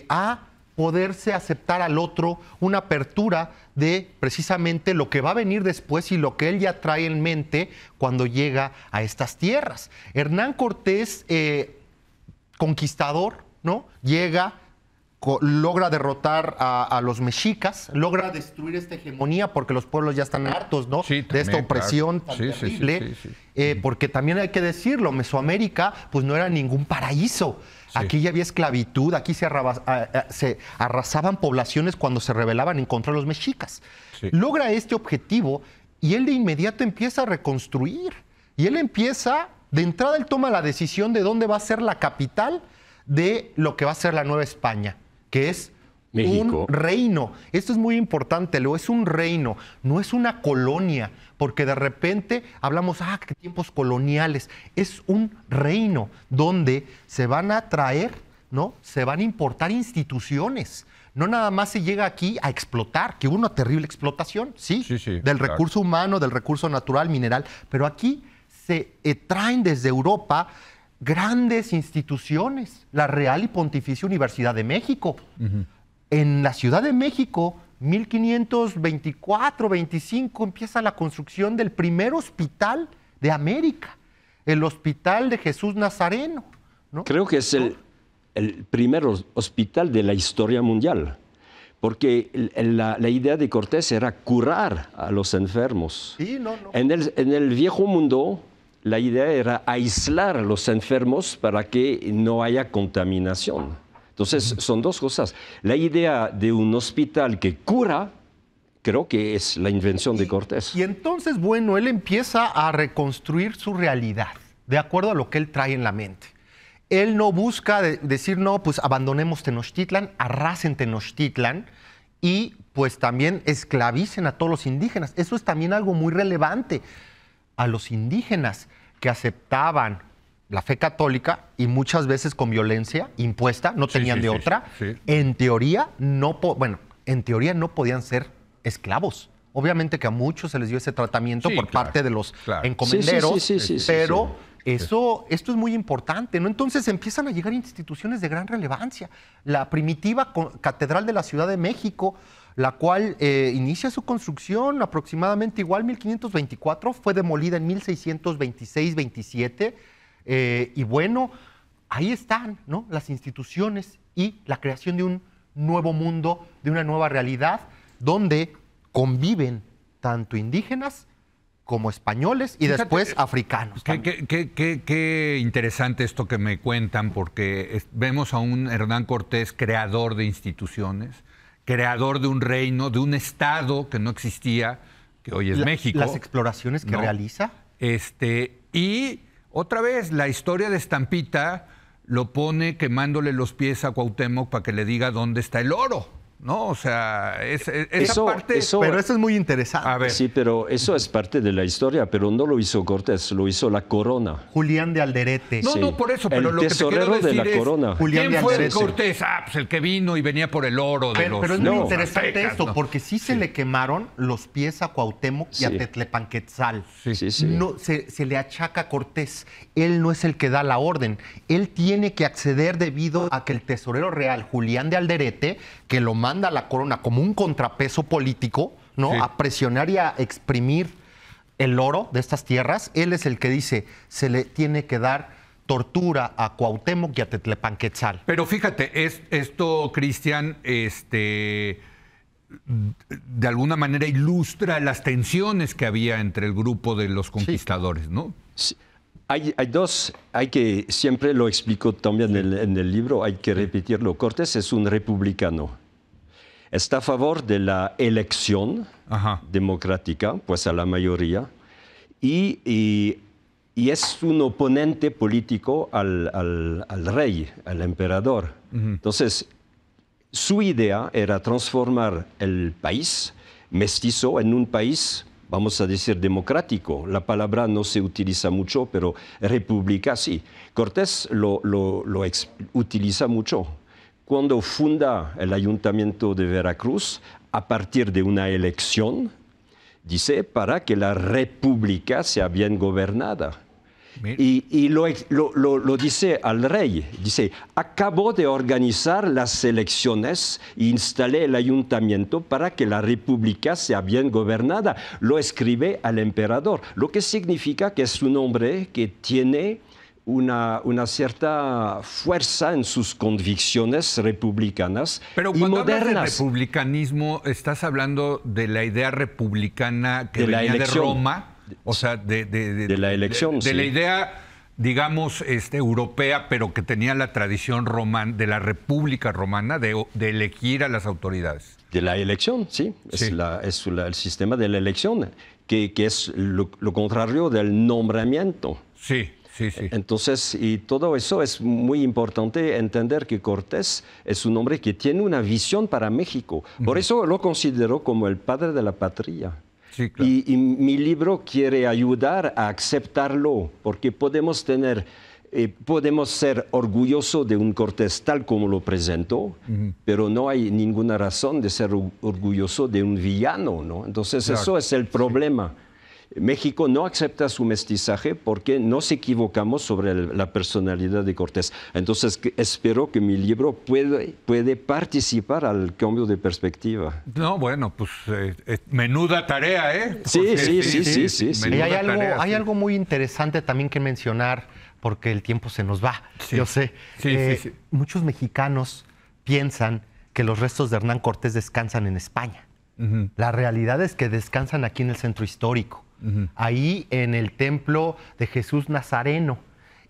a poderse aceptar al otro, una apertura de precisamente lo que va a venir después y lo que él ya trae en mente cuando llega a estas tierras. Hernán Cortés, eh, conquistador, ¿no? Llega, logra derrotar a, los mexicas, logra destruir esta hegemonía porque los pueblos ya están hartos, ¿no? de esta opresión terrible, eh, porque también hay que decirlo, Mesoamérica pues no era ningún paraíso. Aquí ya había esclavitud, aquí se, arrasaban poblaciones cuando se rebelaban en contra de los mexicas. Logra este objetivo y él de inmediato empieza a reconstruir. Y él empieza, de entrada él toma la decisión de dónde va a ser la capital de lo que va a ser la Nueva España, que es un reino. Esto es muy importante, lo es un reino, no es una colonia, porque de repente hablamos, ah, qué tiempos coloniales. Es un reino donde se van a traer, ¿no? Se van a importar instituciones. No nada más se llega aquí a explotar, que hubo una terrible explotación, sí, del recurso humano, del recurso natural, mineral, pero aquí se eh, traen desde Europa grandes instituciones, la Real y Pontificia Universidad de México. En la Ciudad de México 1524, 25 empieza la construcción del primer hospital de América, el Hospital de Jesús Nazareno. Creo que es el, primer hospital de la historia mundial, porque la, idea de Cortés era curar a los enfermos. en el viejo mundo, la idea era aislar a los enfermos para que no haya contaminación. Entonces, son dos cosas. La idea de un hospital que cura creo que es la invención de Cortés. Y entonces, bueno, él empieza a reconstruir su realidad, de acuerdo a lo que él trae en la mente. Él no busca decir, no, pues abandonemos Tenochtitlan, arrasen Tenochtitlan y pues también esclavicen a todos los indígenas. Eso es también algo muy relevante. A los indígenas que aceptaban la fe católica y muchas veces con violencia impuesta, no tenían de otra, en teoría no, bueno, en teoría no podían ser esclavos. Obviamente que a muchos se les dio ese tratamiento por parte de los encomenderos, pero eso, esto es muy importante, ¿no? Entonces empiezan a llegar instituciones de gran relevancia. La primitiva Catedral de la Ciudad de México, la cual eh, inicia su construcción aproximadamente igual 1524, fue demolida en 1626-27 eh, y bueno, ahí están ¿no? las instituciones y la creación de un nuevo mundo, de una nueva realidad, donde conviven tanto indígenas como españoles y después eh, africanos. Qué, qué, qué, qué, interesante esto que me cuentan, porque vemos a un Hernán Cortés creador de instituciones, creador de un reino, de un Estado que no existía, que hoy es México. Las exploraciones que realiza. Este, y otra vez, la historia de Estampita lo pone quemándole los pies a Cuauhtémoc para que le diga dónde está el oro. ¿no? O sea, eso, pero eso es muy interesante. Sí, pero eso es parte de la historia, pero no lo hizo Cortés, lo hizo la corona. Julián de Alderete. No, no, por eso, pero lo que te de la corona. ¿Quién fue Cortés? Ah, pues el que vino y venía por el oro pero, es muy interesante eso, esto, porque sí, se le quemaron los pies a Cuauhtémoc y a Tetlepanquetzal. Sí, sí, No, se, se le achaca a Cortés. Él no es el que da la orden. Él tiene que acceder debido a que el tesorero real, Julián de Alderete, que lo manda manda la corona como un contrapeso político, ¿no? A presionar y a exprimir el oro de estas tierras. Él es el que dice, se le tiene que dar tortura a Cuauhtémoc y a Tetlepanquetzal. Pero fíjate, es, esto, Cristian, este, de alguna manera ilustra las tensiones que había entre el grupo de los conquistadores, ¿no? Hay, dos, hay que, siempre lo explico también en el libro, hay que repetirlo, Cortés es un republicano está a favor de la elección democrática, pues a la mayoría, y, es un oponente político al, rey, al emperador. Entonces, su idea era transformar el país mestizo en un país vamos a decir, democrático. La palabra no se utiliza mucho, pero república sí. Cortés lo utiliza mucho cuando funda el ayuntamiento de Veracruz a partir de una elección, dice, para que la república sea bien gobernada. Y, lo, lo, dice al rey, dice, acabo de organizar las elecciones e instalé el ayuntamiento para que la república sea bien gobernada. Lo escribe al emperador, lo que significa que es un hombre que tiene una, una, cierta fuerza en sus convicciones republicanas Pero y cuando modernas. Hablas de republicanismo, estás hablando de la idea republicana que de venía la de Roma, o sea, de, la elección, de la idea digamos, este, europea, pero que tenía la tradición romana, de la República Romana, de, elegir a las autoridades. De la elección, sí. Es, la, es el sistema de la elección, que, que es lo, contrario del nombramiento. Sí. Entonces, y todo eso es muy importante entender que Cortés es un hombre que tiene una visión para México. Por eso lo considero como el padre de la patria. y, mi libro quiere ayudar a aceptarlo, porque podemos tener, eh, podemos ser orgullosos de un Cortés tal como lo presentó, pero no hay ninguna razón de ser orgulloso de un villano, ¿no? Entonces eso es el problema. México no acepta su mestizaje porque nos equivocamos sobre la personalidad de Cortés. Entonces espero que mi libro puede, puede participar al cambio de perspectiva. No, bueno, pues eh, eh, menuda tarea, ¿eh? Sí, sí, sí, sí, sí. hay, algo, muy interesante también que mencionar porque el tiempo se nos va, yo sé. Eh, muchos mexicanos piensan que los restos de Hernán Cortés descansan en España. La realidad es que descansan aquí en el centro histórico ahí en el templo de Jesús Nazareno.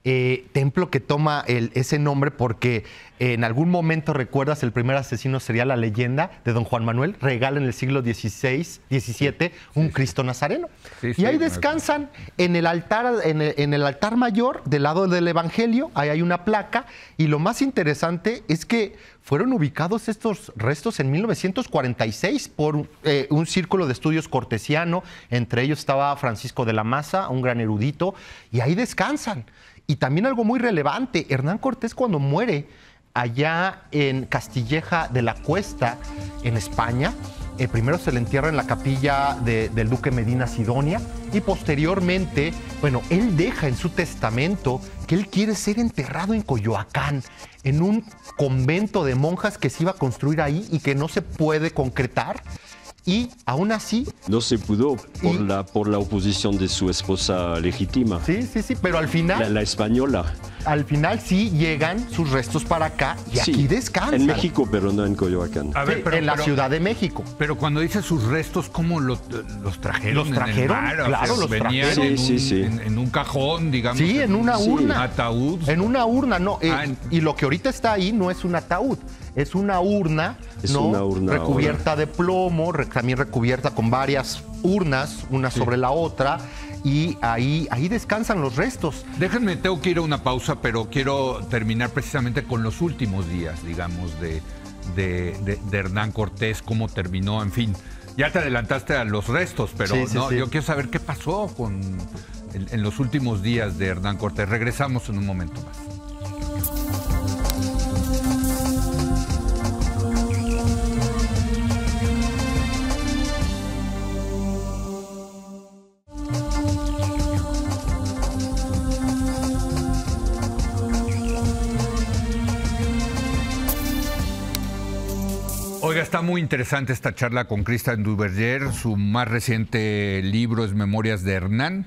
Eh, templo que toma ese nombre porque en algún momento recuerdas el primer asesino sería la leyenda de don Juan Manuel, regala en el siglo XVI, XVII un Cristo nazareno. y ahí descansan en el, altar, mayor del lado del Evangelio, ahí hay una placa y lo más interesante es que fueron ubicados estos restos en 1946 por eh, un círculo de estudios cortesiano, entre ellos estaba Francisco de la Maza, un gran erudito, y ahí descansan. Y también algo muy relevante, Hernán Cortés cuando muere allá en Castilleja de la Cuesta, en España, eh, primero se le entierra en la capilla del duque Medina Sidonia y posteriormente, bueno, él deja en su testamento que él quiere ser enterrado en Coyoacán, en un convento de monjas que se iba a construir ahí y que no se puede concretar y aún así... No se pudo por, la, por la oposición de su esposa legítima. Sí, sí, sí, pero al final... La, española. Al final sí llegan sus restos para acá y aquí descansan. En México, pero no en Coyoacán. A ver, pero, en la Ciudad de México. Pero cuando dice sus restos, ¿cómo los trajeron? Los trajeron, claro, los venían trajeron. Sí, en, un, sí, en, un cajón, digamos. Sí, en una urna. Ataúd. En una urna, no. Eh, ah, y lo que ahorita está ahí no es un ataúd, es una urna, Una recubierta de plomo, también recubierta con varias urnas, una sobre la otra y ahí, ahí descansan los restos. Déjenme, tengo que ir a una pausa, pero quiero terminar precisamente con los últimos días, digamos, de, de, Hernán Cortés, cómo terminó, en fin. Ya te adelantaste a los restos, pero no, yo quiero saber qué pasó con, en los últimos días de Hernán Cortés. Regresamos en un momento más. está muy interesante esta charla con Cristian Duverger. Su más reciente libro es Memorias de Hernán,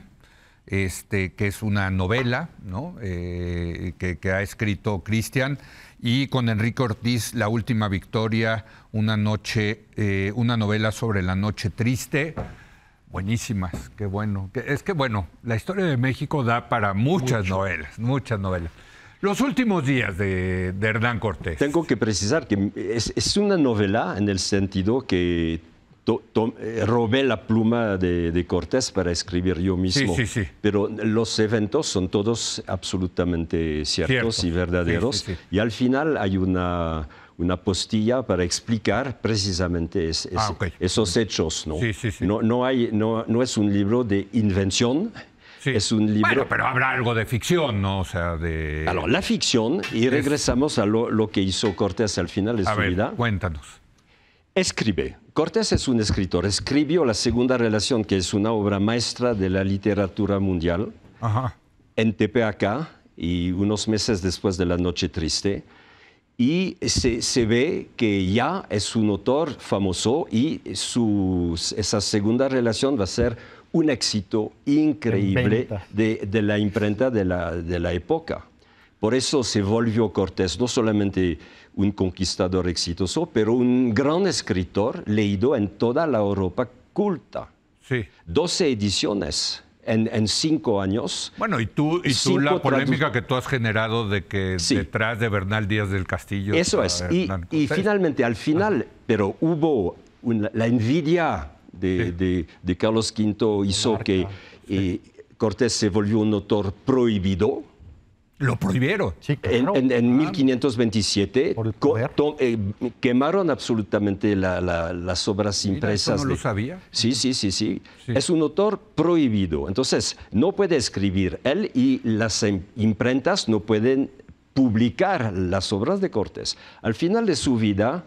este, que es una novela ¿no? Eh, que, ha escrito Cristian, y con Enrique Ortiz, La Última Victoria, una, noche, eh, una novela sobre la noche triste. Buenísimas, qué bueno. Es que bueno, la historia de México da para muchas novelas, muchas novelas. Los últimos días de, Hernán Cortés. Tengo que precisar que es, una novela en el sentido que eh, robé la pluma de, Cortés para escribir yo mismo. Sí, sí, sí. Pero los eventos son todos absolutamente ciertos y verdaderos. Y al final hay una, una postilla para explicar precisamente ah, esos hechos. ¿no? No, no, hay, no, no es un libro de invención, es un libro. pero habrá algo de ficción, ¿no? O sea, de. la ficción, y regresamos a lo, que hizo Cortés al final de su ver, vida. Cuéntanos. Escribe. Cortés es un escritor. Escribió La Segunda Relación, que es una obra maestra de la literatura mundial, en TPAK, y unos meses después de La Noche Triste. Y se, ve que ya es un autor famoso y esa segunda relación va a ser un éxito increíble de, la imprenta de la, de la época. Por eso se volvió Cortés no solamente un conquistador exitoso, pero un gran escritor leído en toda la Europa culta. Sí. 12 ediciones en, en cinco años. Bueno, y tú, y tú la polémica que tú has generado de que detrás de Bernal Díaz del Castillo. Eso es. Y, finalmente, al final, ah. pero hubo la envidia de, Carlos V hizo que eh, Cortés se volvió un autor prohibido. Lo prohibieron. Sí, claro. en, 1527 ah. eh, quemaron absolutamente las obras impresas. lo sabía. sí, sí, sí, sí, Es un autor prohibido. Entonces, no puede escribir él y las imprentas no pueden publicar las obras de Cortés. Al final de su vida,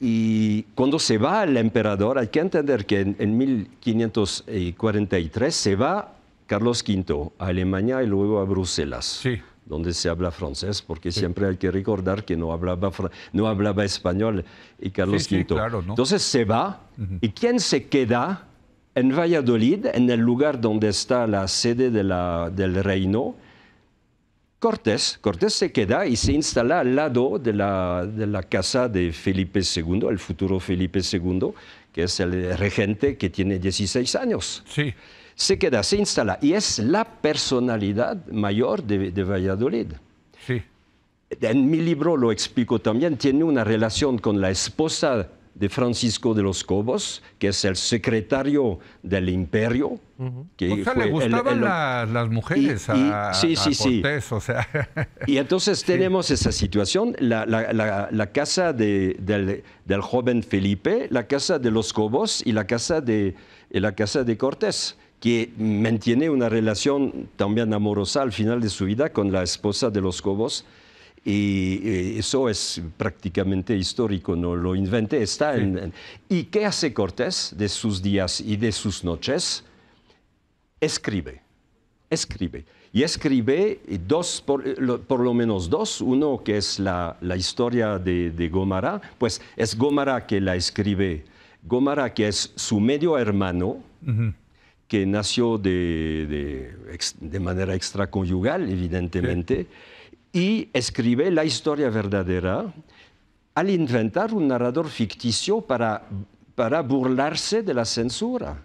y cuando se va el emperador, hay que entender que en, 1543 se va Carlos V a Alemania y luego a Bruselas. donde se habla francés, porque siempre hay que recordar que no hablaba, no hablaba español y Carlos V. Entonces se va, ¿y quién se queda en Valladolid, en el lugar donde está la sede del reino? Cortés, Cortés se queda y se instala al lado de la, casa de Felipe II, el futuro Felipe II, que es el regente que tiene 16 años. Sí. Se queda, se instala y es la personalidad mayor de, Valladolid. En mi libro lo explico también, tiene una relación con la esposa de Francisco de los Cobos, que es el secretario del imperio. le gustaban Las, mujeres y, a, Cortés, Y entonces tenemos esa situación, la, casa del, joven Felipe, la casa de los Cobos y la casa de, la casa de Cortés que mantiene una relación también amorosa al final de su vida con la esposa de los Cobos, y eh, eso es prácticamente histórico, no lo inventé, está ¿Y qué hace Cortés de sus días y de sus noches? Escribe, escribe. Y escribe dos, eh, por lo, menos dos, uno que es la, la historia de, de Gómara, pues es Gómara que la escribe, Gómara que es su medio hermano, que nació de, de, manera extraconyugal, evidentemente, y escribe la historia verdadera al inventar un narrador ficticio para, para burlarse de la censura.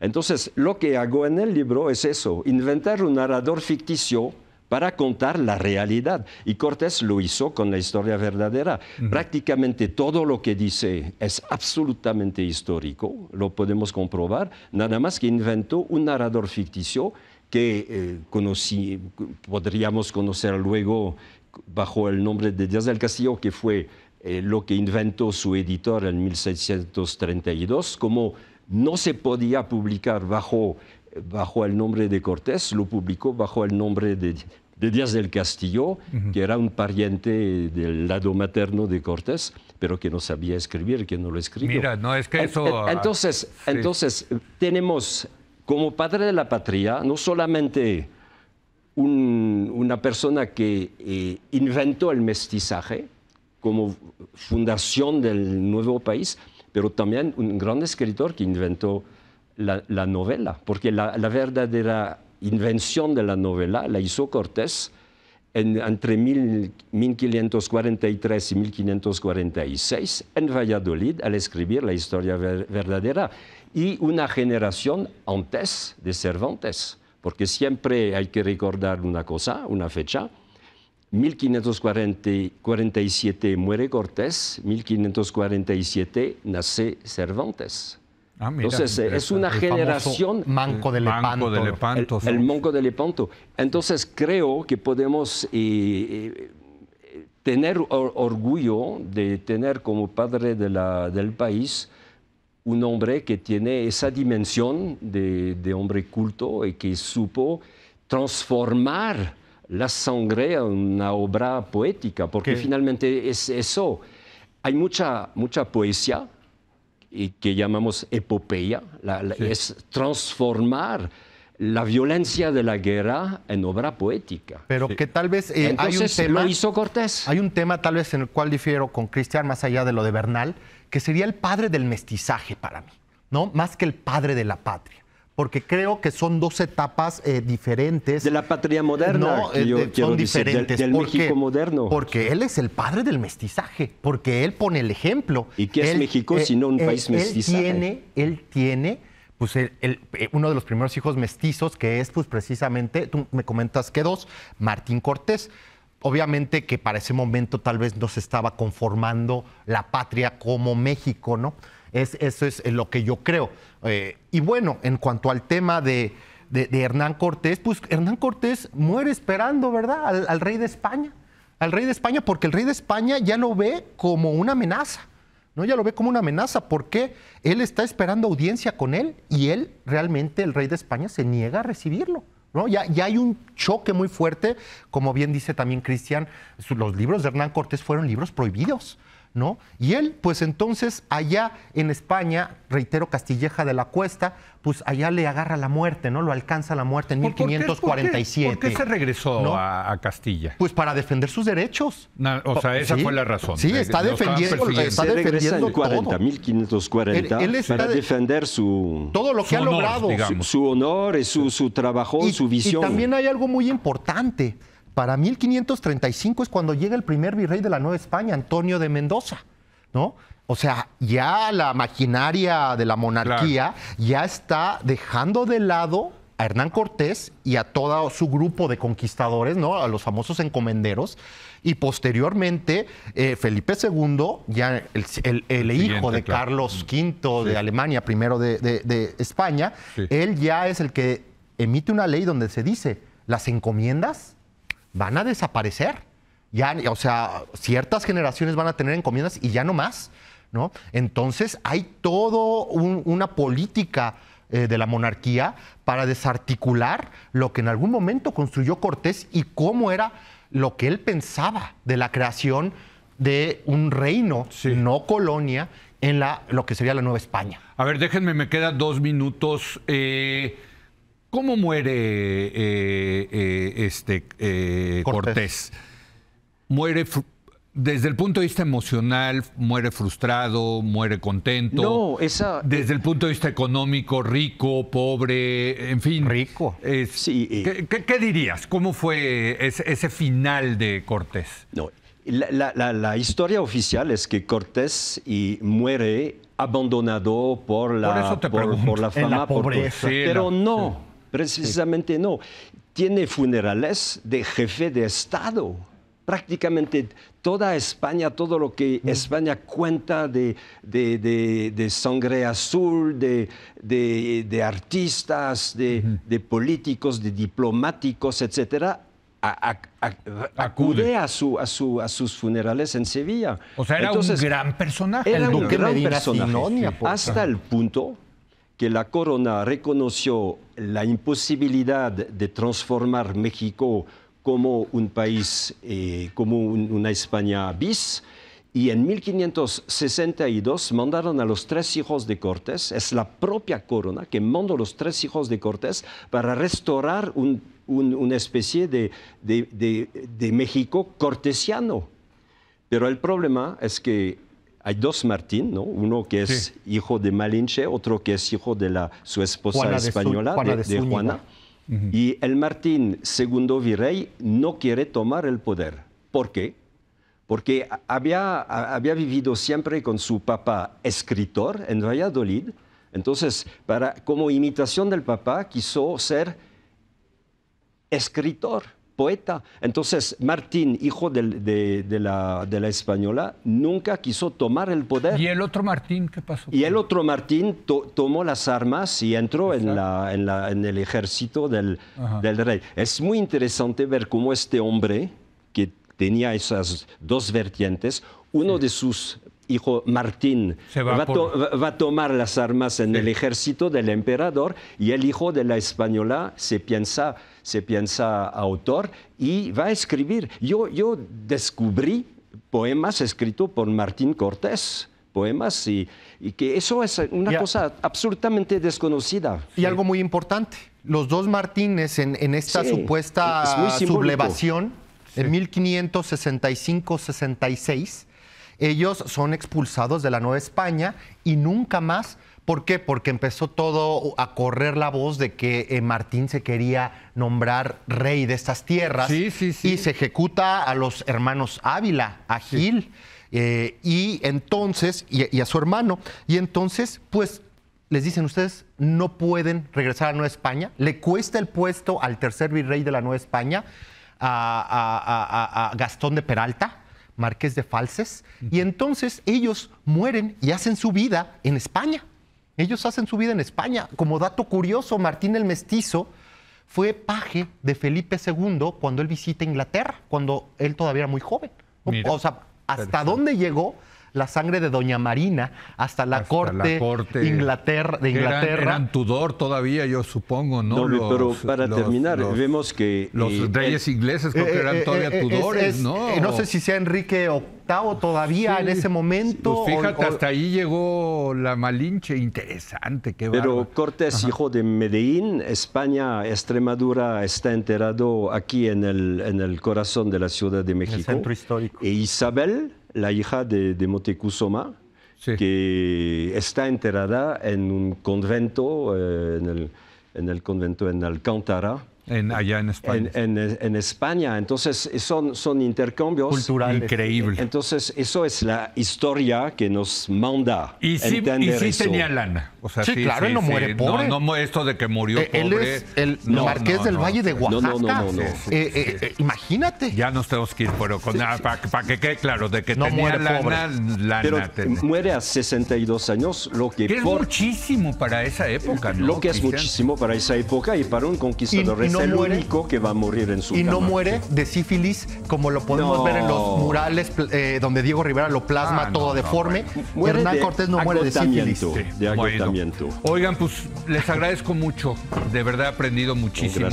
Entonces, lo que hago en el libro es eso, inventar un narrador ficticio para contar la realidad. Y Cortés lo hizo con la historia verdadera. Prácticamente todo lo que dice es absolutamente histórico, lo podemos comprobar, nada más que inventó un narrador ficticio que eh, podríamos conocer luego bajo el nombre de Díaz del Castillo, que fue eh, lo que inventó su editor en 1632, como no se podía publicar bajo, bajo el nombre de Cortés, lo publicó bajo el nombre de, Díaz del Castillo, que era un pariente del lado materno de Cortés, pero que no sabía escribir, que no lo escribió. Mira, no es que eso... Entonces, ah, entonces tenemos como padre de la patria, no solamente una persona que eh, inventó el mestizaje como fundación del nuevo país, pero también un gran escritor que inventó la, novela, porque la, verdadera invención de la novela la hizo Cortés entre 1543 y 1546 en Valladolid al escribir la historia verdadera y una generación antes de Cervantes, porque siempre hay que recordar una cosa, una fecha. 1547 muere Cortés, 1547 nace Cervantes. Ah, Entonces, es una generación... Manco de Lepanto. el, Manco de Lepanto. Entonces, creo que podemos eh, eh, tener orgullo de tener como padre del país un hombre que tiene esa dimensión de, hombre culto y que supo transformar la sangre en una obra poética, porque finalmente es eso. Hay mucha, mucha poesía y que llamamos epopeya, es transformar la violencia de la guerra en obra poética. Pero que tal vez eh, hay un tema... Lo hizo Cortés. Hay un tema tal vez en el cual difiero con Cristian, más allá de lo de Bernal, que sería el padre del mestizaje para mí, ¿no? Más que el padre de la patria porque creo que son dos etapas eh, diferentes. De la patria moderna. yo eh, son diferentes. del, México moderno. Porque él es el padre del mestizaje, porque él pone el ejemplo. ¿Y qué es México eh, sino un país mestizaje? Él tiene, él tiene pues uno de los primeros hijos mestizos, que es pues precisamente, tú me comentas que dos, Martín Cortés obviamente que para ese momento tal vez no se estaba conformando la patria como México, ¿no? Es, eso es lo que yo creo. Eh, y bueno, en cuanto al tema de, Hernán Cortés, pues Hernán Cortés muere esperando, ¿verdad? al, rey de España, al rey de España, porque el rey de España ya lo ve como una amenaza. ¿no? Ya lo ve como una amenaza porque él está esperando audiencia con él y él realmente, el rey de España, se niega a recibirlo. Y ya hay un choque muy fuerte, como bien dice también Cristian, los libros de Hernán Cortés fueron libros prohibidos. Y él, pues entonces, allá en España, reitero, Castilleja de la Cuesta, pues allá le agarra la muerte, ¿no? Lo alcanza la muerte en 1547. ¿Por qué, se regresó a, Castilla? Pues para defender sus derechos. o sea, esa fue la razón. Sí, está defendiendo, está defendiendo 1540 él, para defender su todo lo que honor, ha logrado, Su, honor, su, trabajo, su visión. Y también hay algo muy importante. Para 1535 es cuando llega el primer virrey de la Nueva España, Antonio de Mendoza, ¿no? O sea, ya la maquinaria de la monarquía ya está dejando de lado a Hernán Cortés y a todo su grupo de conquistadores, ¿no? A los famosos encomenderos. Y posteriormente, eh, Felipe II, ya el, hijo de Carlos V de Alemania, primero de, España, él ya es el que emite una ley donde se dice, las encomiendas van a desaparecer. Ya, o sea, ciertas generaciones van a tener encomiendas y ya no más, ¿no? Entonces hay toda una política eh, de la monarquía para desarticular lo que en algún momento construyó Cortés y cómo era lo que él pensaba de la creación de un reino, no colonia, en la, lo que sería la Nueva España. A ver, déjenme, me quedan dos minutos. Eh, ¿Cómo muere eh, eh, este, eh, Cortés? Muere desde el punto de vista emocional, muere frustrado, muere contento. No, esa. Desde el punto de vista económico, rico, pobre, en fin. Rico. sí. ¿qué, dirías? ¿Cómo fue ese, final de Cortés? No. La, historia oficial es que Cortés y muere abandonado por la, por, por la fama, pobreza. pero no, Precisamente no. Tiene funerales de jefe de Estado. Prácticamente toda España, todo lo que mm. España cuenta de, de, sangre azul, de, artistas, de, políticos, de diplomáticos, etc., a, acude, a, sus funerales en Sevilla. O sea, era un gran personaje. un gran personaje. hasta el punto que la corona reconoció la imposibilidad de transformar México como un país, eh, como una España bis. Y en 1562 mandaron a los tres hijos de Cortés, es la propia corona que mandó a los tres hijos de Cortés para restaurar una especie de, de México cortesiano. Pero el problema es que hay dos Martín, Uno que es hijo de Malinche, otro que es hijo de la, su esposa española, de, Juana. Y el Martín segundo virrey no quiere tomar el poder. ¿Por qué? Porque había, había vivido siempre con su papá escritor en Valladolid. Entonces, para, como imitación del papá, quiso ser escritor poeta. Entonces, Martín, hijo de, la, española, nunca quiso tomar el poder. ¿Y el otro Martín qué pasó? Y el otro Martín tomó las armas y entró en, la, la, el ejército del, rey. Es muy interesante ver cómo este hombre, que tenía esas dos vertientes, uno de sus hijo Martín va, a tomar las armas en el ejército del emperador y el hijo de la española se piensa, se piensa autor y va a escribir. Yo, yo descubrí poemas escritos por Martín Cortés poemas y, que eso es una cosa absolutamente desconocida. Y algo muy importante, los dos Martínez en, esta supuesta sublevación en 1565-66 ellos son expulsados de la Nueva España y nunca más ¿Por qué? Porque empezó todo a correr la voz de que eh, Martín se quería nombrar rey de estas tierras. Sí, sí, sí. Y se ejecuta a los hermanos Ávila, a Gil, eh, y entonces, y, a su hermano. Y entonces, pues, les dicen ustedes, no pueden regresar a Nueva España. Le cuesta el puesto al tercer virrey de la Nueva España, a, a Gastón de Peralta marqués de Falses, y entonces ellos mueren y hacen su vida en España. Ellos hacen su vida en España. Como dato curioso, Martín el Mestizo fue paje de Felipe II cuando él visita Inglaterra, cuando él todavía era muy joven. o sea, hasta dónde llegó la sangre de Doña Marina hasta la corte, Inglaterra, de Inglaterra. Eran, Tudor todavía, yo supongo, ¿no? pero para terminar, vemos que... Los eh, reyes eh, ingleses creo que eh, eran todavía Tudores, ¿no? sé si sea Enrique VIII todavía en ese momento. Pues fíjate, hasta ahí llegó la Malinche, interesante, qué Pero Cortés, hijo de Medellín, España, Extremadura, está enterrado aquí en el, en el corazón de la Ciudad de México. El centro histórico. E Isabel la hija de, de que está enterrada en un convento, eh, en, el, en, el, convento en Alcántara, en, allá en España. En, España. Entonces, son, son intercambios. culturales, Increíble. Entonces, eso es la historia que nos manda. Y sí, tenía lana. O sea, sí, claro, él no muere pobre. No, no, esto de que murió eh, pobre. Él es el marqués del Valle de Oaxaca. No, no, no, eh, eh, imagínate. Ya nos tenemos que ir, pero para que quede claro, de que no tenía muere lana, lana Pero muere a 62 años, lo que. es muchísimo para esa época, Lo que es muchísimo para esa época y para un conquistador es el único que va a morir en su Y no muere de sífilis, como lo podemos ver en los murales eh, donde Diego Rivera lo plasma ah, todo deforme. Hernán Cortés no muere de sífilis. de Oigan, pues les agradezco mucho. De verdad he aprendido muchísimo.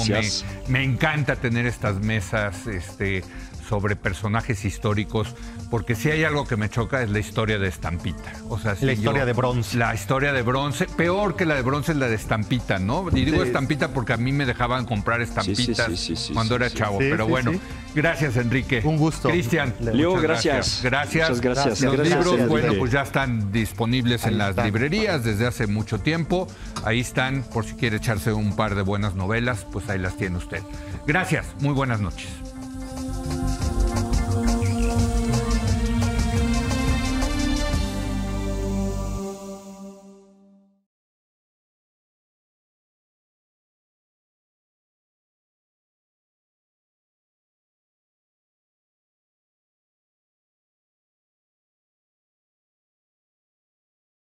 Me, encanta tener estas mesas este, sobre personajes históricos porque si hay algo que me choca es la historia de Estampita. O sea, la historia de bronce. La historia de bronce, peor que la de bronce es la de Estampita, ¿no? Y digo Estampita porque a mí me dejaban comprar estampitas cuando era chavo, pero bueno. Gracias, Enrique. Un gusto. Cristian. Leo, gracias. Gracias. gracias. Los libros, bueno, pues ya están disponibles en las librerías desde hace mucho tiempo. Ahí están, por si quiere echarse un par de buenas novelas, pues ahí las tiene usted. Gracias, muy buenas noches.